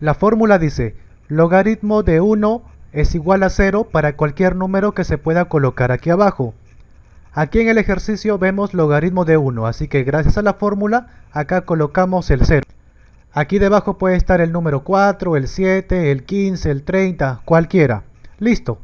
La fórmula dice, logaritmo de 1 es igual a 0 para cualquier número que se pueda colocar aquí abajo. Aquí en el ejercicio vemos logaritmo de 1, así que gracias a la fórmula acá colocamos el 0. Aquí debajo puede estar el número 4, el 7, el 15, el 30, cualquiera. Listo.